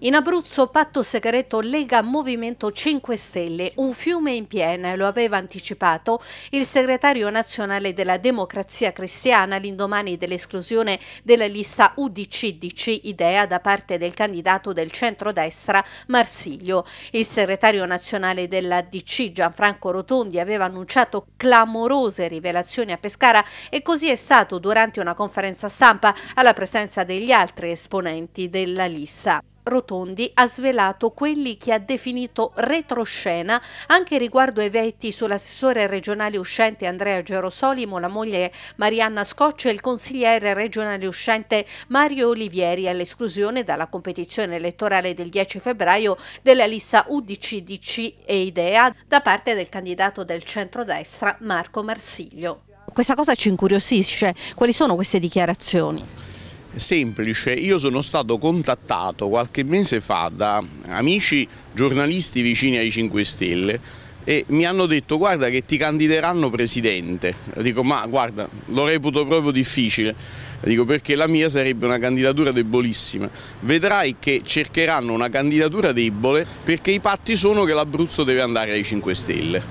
In Abruzzo patto segreto Lega Movimento 5 Stelle, un fiume in piena, lo aveva anticipato il segretario nazionale della Democrazia Cristiana l'indomani dell'esclusione della lista UDC-DC Idea da parte del candidato del centrodestra Marsiglio. Il segretario nazionale della DC Gianfranco Rotondi aveva annunciato clamorose rivelazioni a Pescara e così è stato durante una conferenza stampa alla presenza degli altri esponenti della lista. Rotondi ha svelato quelli che ha definito retroscena anche riguardo ai vetti sull'assessore regionale uscente Andrea Gerosolimo, la moglie Marianna Scoccia e il consigliere regionale uscente Mario Olivieri all'esclusione dalla competizione elettorale del 10 febbraio della lista UDC-DC e IDEA da parte del candidato del centrodestra Marco Marsiglio. Questa cosa ci incuriosisce, quali sono queste dichiarazioni? semplice, io sono stato contattato qualche mese fa da amici giornalisti vicini ai 5 Stelle e mi hanno detto guarda che ti candideranno presidente, io dico ma guarda lo reputo proprio difficile, dico perché la mia sarebbe una candidatura debolissima, vedrai che cercheranno una candidatura debole perché i patti sono che l'Abruzzo deve andare ai 5 Stelle,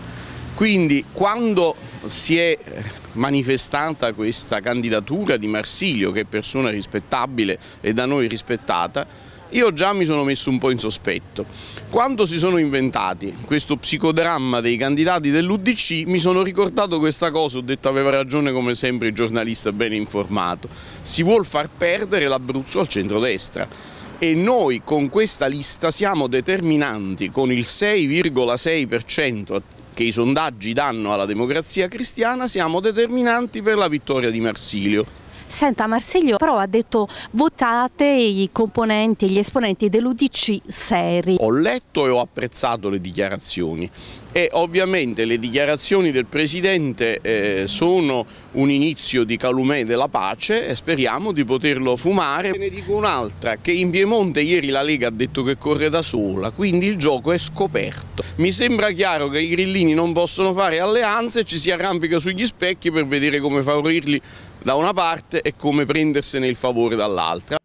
quindi quando si è manifestata questa candidatura di Marsilio, che è persona rispettabile e da noi rispettata, io già mi sono messo un po' in sospetto. Quando si sono inventati questo psicodramma dei candidati dell'Udc, mi sono ricordato questa cosa, ho detto aveva ragione come sempre il giornalista ben informato, si vuol far perdere l'Abruzzo al centrodestra e noi con questa lista siamo determinanti con il 6,6% che i sondaggi danno alla democrazia cristiana siamo determinanti per la vittoria di Marsilio. Senta Marsiglio, però ha detto votate i componenti, gli esponenti dell'Udc seri. Ho letto e ho apprezzato le dichiarazioni e ovviamente le dichiarazioni del Presidente eh, sono un inizio di calumè della pace e speriamo di poterlo fumare. Ne dico un'altra, che in Piemonte ieri la Lega ha detto che corre da sola, quindi il gioco è scoperto. Mi sembra chiaro che i grillini non possono fare alleanze, ci si arrampica sugli specchi per vedere come favorirli da una parte e come prendersene il favore dall'altra.